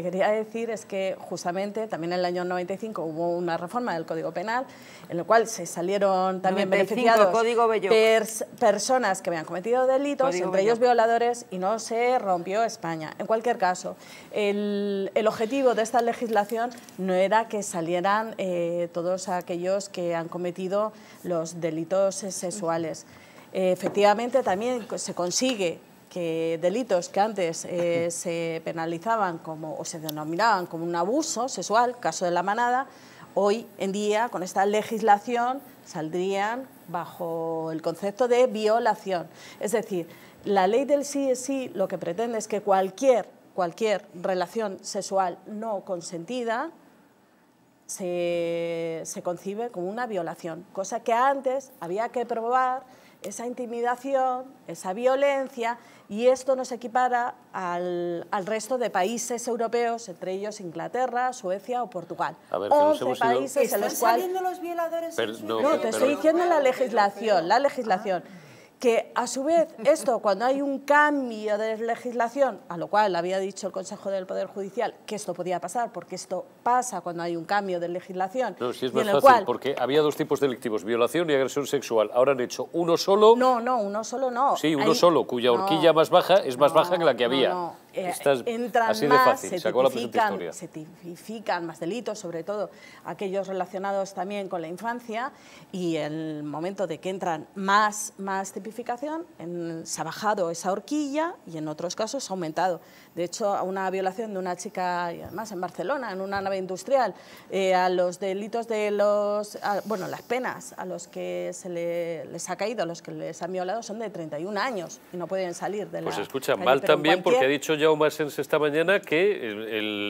Lo que quería decir es que justamente también en el año 95 hubo una reforma del Código Penal en la cual se salieron también beneficiados personas que habían cometido delitos, entre ellos violadores, y no se rompió España. En cualquier caso, el, objetivo de esta legislación no era que salieran eh, todos aquellos que han cometido los delitos sexuales. efectivamente, también se consigue que delitos que antes eh, se penalizaban como, o se denominaban como un abuso sexual, caso de la manada, hoy en día con esta legislación saldrían bajo el concepto de violación. Es decir, la ley del sí es sí lo que pretende es que cualquier, cualquier relación sexual no consentida se, se concibe como una violación, cosa que antes había que probar esa intimidación, esa violencia, y esto nos equipara al, resto de países europeos, entre ellos Inglaterra, Suecia o Portugal. A ver, países los cuales... los violadores? no, te estoy diciendo la legislación, la legislación. Ah que a su vez esto, cuando hay un cambio de legislación, a lo cual había dicho el Consejo del Poder Judicial que esto podía pasar, porque esto pasa cuando hay un cambio de legislación. No, si es más fácil, porque había dos tipos delictivos, violación y agresión sexual. Ahora han hecho uno solo... No, no, uno solo no. Sí, uno solo, cuya horquilla más baja es más baja que la que había. Eh, entran más, se, tipifican, se tipifican más delitos, sobre todo aquellos relacionados también con la infancia, y el momento de que entran más, más tipificación, en, se ha bajado esa horquilla y en otros casos ha aumentado. De hecho, a una violación de una chica, y además en Barcelona, en una nave industrial, eh, a los delitos de los... bueno, las penas a los que se les ha caído, a los que les han violado, son de 31 años y no pueden salir de pues la... Pues escucha, mal también porque ha dicho ya Jaume Asens esta mañana que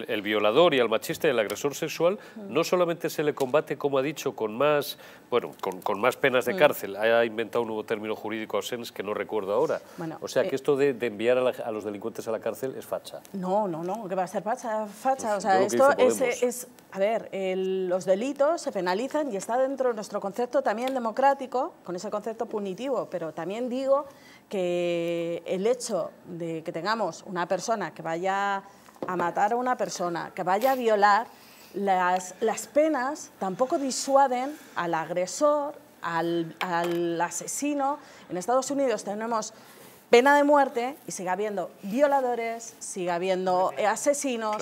el, violador y el machista y el agresor sexual no solamente se le combate, como ha dicho, con más, bueno, con, más penas de mm. cárcel. Ha inventado un nuevo término jurídico Asens que no recuerdo ahora. o sea que eh, esto de, enviar a, los delincuentes a la cárcel es facha. No, no, no, que va a ser facha. facha. Pues o sea, esto es, A ver, los delitos se penalizan y está dentro de nuestro concepto también democrático, con ese concepto punitivo, pero también digo que el hecho de que tengamos una persona que vaya a matar a una persona, que vaya a violar, las, las penas tampoco disuaden al agresor, al, asesino. En Estados Unidos tenemos pena de muerte y sigue habiendo violadores, sigue habiendo asesinos.